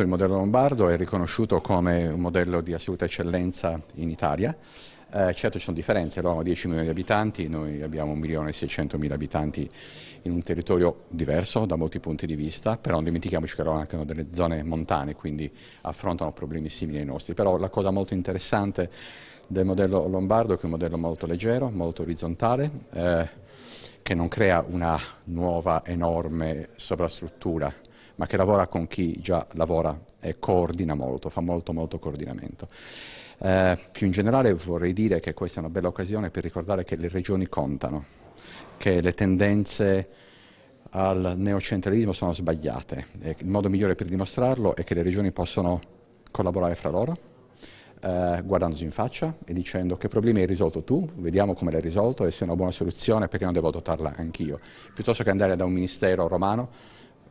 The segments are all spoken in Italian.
Il modello lombardo è riconosciuto come un modello di assoluta eccellenza in Italia. Eh, certo ci sono differenze, loro ha 10 milioni di abitanti, noi abbiamo 1 milione e 600 mila abitanti in un territorio diverso da molti punti di vista, però non dimentichiamoci che loro anche hanno delle zone montane, quindi affrontano problemi simili ai nostri. Però la cosa molto interessante del modello lombardo è che è un modello molto leggero, molto orizzontale, eh, che non crea una nuova enorme sovrastruttura ma che lavora con chi già lavora e coordina molto, fa molto molto coordinamento. Eh, più in generale vorrei dire che questa è una bella occasione per ricordare che le regioni contano, che le tendenze al neocentralismo sono sbagliate. E il modo migliore per dimostrarlo è che le regioni possono collaborare fra loro, eh, guardandosi in faccia e dicendo che problemi hai risolto tu, vediamo come l'hai risolto e se è una buona soluzione perché non devo adottarla anch'io, piuttosto che andare da un ministero romano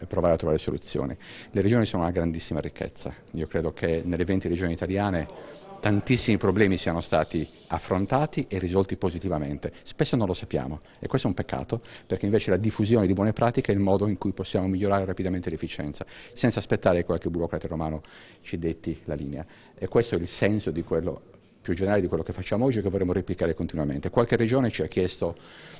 provare a trovare soluzioni. Le regioni sono una grandissima ricchezza, io credo che nelle 20 regioni italiane tantissimi problemi siano stati affrontati e risolti positivamente, spesso non lo sappiamo e questo è un peccato perché invece la diffusione di buone pratiche è il modo in cui possiamo migliorare rapidamente l'efficienza senza aspettare che qualche burocrate romano ci detti la linea e questo è il senso di quello che più generale di quello che facciamo oggi e che vorremmo replicare continuamente. Qualche regione ci ha chiesto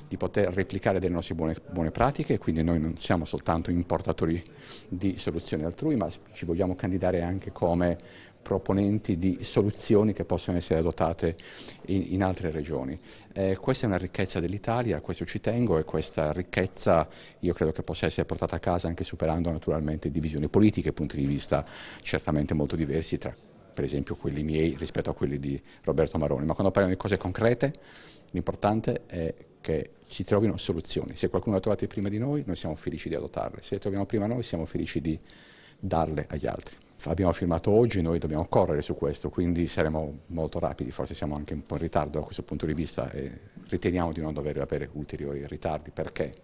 di poter replicare delle nostre buone, buone pratiche, quindi noi non siamo soltanto importatori di soluzioni altrui, ma ci vogliamo candidare anche come proponenti di soluzioni che possono essere adottate in, in altre regioni. Eh, questa è una ricchezza dell'Italia, questo ci tengo e questa ricchezza io credo che possa essere portata a casa anche superando naturalmente divisioni politiche, punti di vista certamente molto diversi tra per esempio quelli miei rispetto a quelli di Roberto Maroni, ma quando parliamo di cose concrete l'importante è che ci trovino soluzioni. Se qualcuno ha trovato prima di noi, noi siamo felici di adottarle. Se le troviamo prima noi, siamo felici di darle agli altri. Abbiamo firmato oggi, noi dobbiamo correre su questo, quindi saremo molto rapidi, forse siamo anche un po' in ritardo da questo punto di vista e riteniamo di non dover avere ulteriori ritardi perché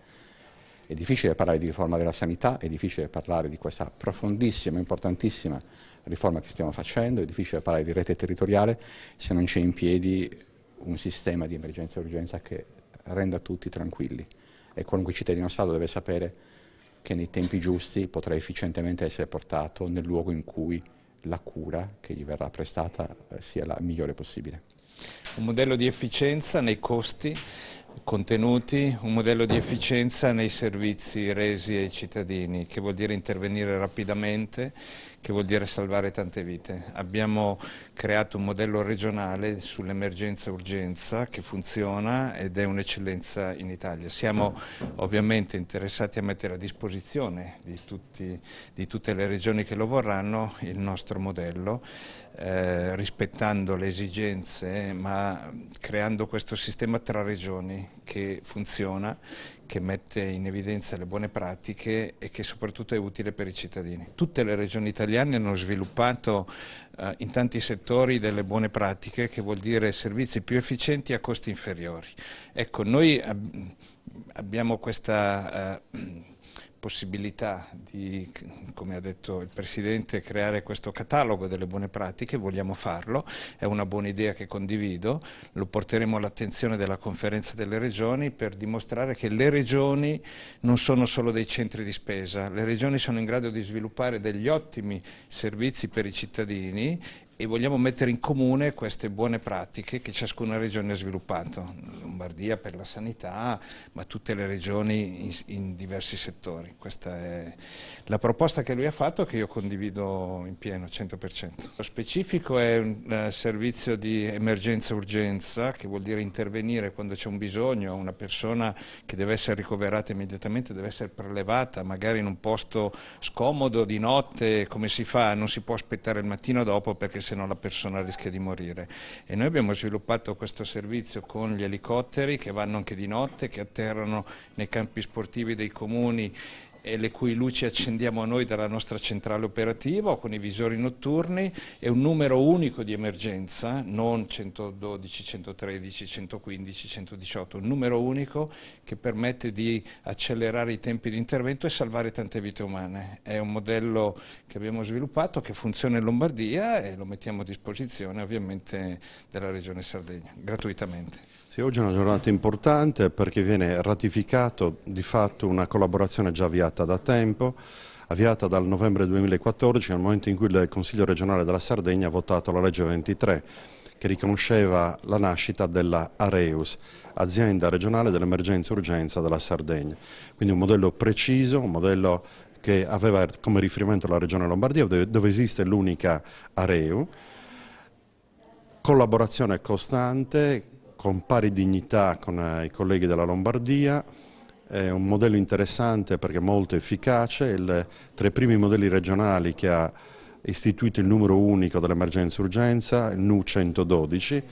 è difficile parlare di riforma della sanità, è difficile parlare di questa profondissima, importantissima riforma che stiamo facendo, è difficile parlare di rete territoriale se non c'è in piedi un sistema di emergenza e urgenza che renda tutti tranquilli e qualunque cittadino Stato deve sapere che nei tempi giusti potrà efficientemente essere portato nel luogo in cui la cura che gli verrà prestata eh, sia la migliore possibile. Un modello di efficienza nei costi contenuti, un modello di efficienza nei servizi resi ai cittadini, che vuol dire intervenire rapidamente, che vuol dire salvare tante vite. Abbiamo creato un modello regionale sull'emergenza-urgenza che funziona ed è un'eccellenza in Italia. Siamo ovviamente interessati a mettere a disposizione di, tutti, di tutte le regioni che lo vorranno il nostro modello, eh, rispettando le esigenze ma creando questo sistema tra regioni che funziona che mette in evidenza le buone pratiche e che soprattutto è utile per i cittadini. Tutte le regioni italiane hanno sviluppato eh, in tanti settori delle buone pratiche, che vuol dire servizi più efficienti a costi inferiori. Ecco, noi ab abbiamo questa... Eh, possibilità di, come ha detto il Presidente, creare questo catalogo delle buone pratiche, vogliamo farlo, è una buona idea che condivido, lo porteremo all'attenzione della conferenza delle regioni per dimostrare che le regioni non sono solo dei centri di spesa, le regioni sono in grado di sviluppare degli ottimi servizi per i cittadini e vogliamo mettere in comune queste buone pratiche che ciascuna regione ha sviluppato, Lombardia per la sanità, ma tutte le regioni in, in diversi settori. Questa è la proposta che lui ha fatto che io condivido in pieno, 100%. Lo specifico è un eh, servizio di emergenza-urgenza, che vuol dire intervenire quando c'è un bisogno, una persona che deve essere ricoverata immediatamente, deve essere prelevata, magari in un posto scomodo di notte, come si fa? Non si può aspettare il mattino dopo perché se no la persona rischia di morire. E noi abbiamo sviluppato questo servizio con gli elicotteri che vanno anche di notte, che atterrano nei campi sportivi dei comuni e le cui luci accendiamo noi dalla nostra centrale operativa con i visori notturni è un numero unico di emergenza, non 112, 113, 115, 118, un numero unico che permette di accelerare i tempi di intervento e salvare tante vite umane. È un modello che abbiamo sviluppato che funziona in Lombardia e lo mettiamo a disposizione ovviamente della Regione Sardegna, gratuitamente. Sì, oggi è una giornata importante perché viene ratificato di fatto una collaborazione già avviata da tempo, avviata dal novembre 2014 nel momento in cui il Consiglio regionale della Sardegna ha votato la legge 23 che riconosceva la nascita della Areus, azienda regionale dell'emergenza-urgenza della Sardegna. Quindi un modello preciso, un modello che aveva come riferimento la regione Lombardia dove esiste l'unica Areu, collaborazione costante con pari dignità con eh, i colleghi della Lombardia, è un modello interessante perché molto efficace, il, tra i primi modelli regionali che ha istituito il numero unico dell'emergenza urgenza, il NU 112,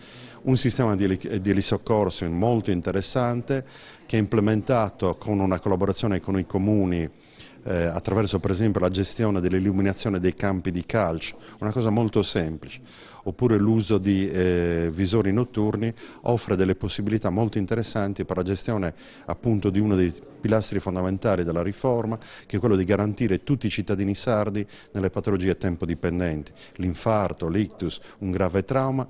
un sistema di, di elisoccorso molto interessante che è implementato con una collaborazione con i comuni eh, attraverso per esempio la gestione dell'illuminazione dei campi di calcio, una cosa molto semplice, oppure l'uso di eh, visori notturni offre delle possibilità molto interessanti per la gestione appunto di uno dei pilastri fondamentali della riforma, che è quello di garantire tutti i cittadini sardi nelle patologie tempo dipendenti, l'infarto, l'ictus, un grave trauma,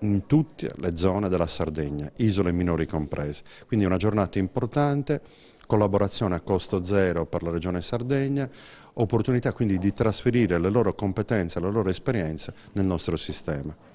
in tutte le zone della Sardegna, isole minori comprese. Quindi è una giornata importante collaborazione a costo zero per la Regione Sardegna, opportunità quindi di trasferire le loro competenze, le loro esperienze nel nostro sistema.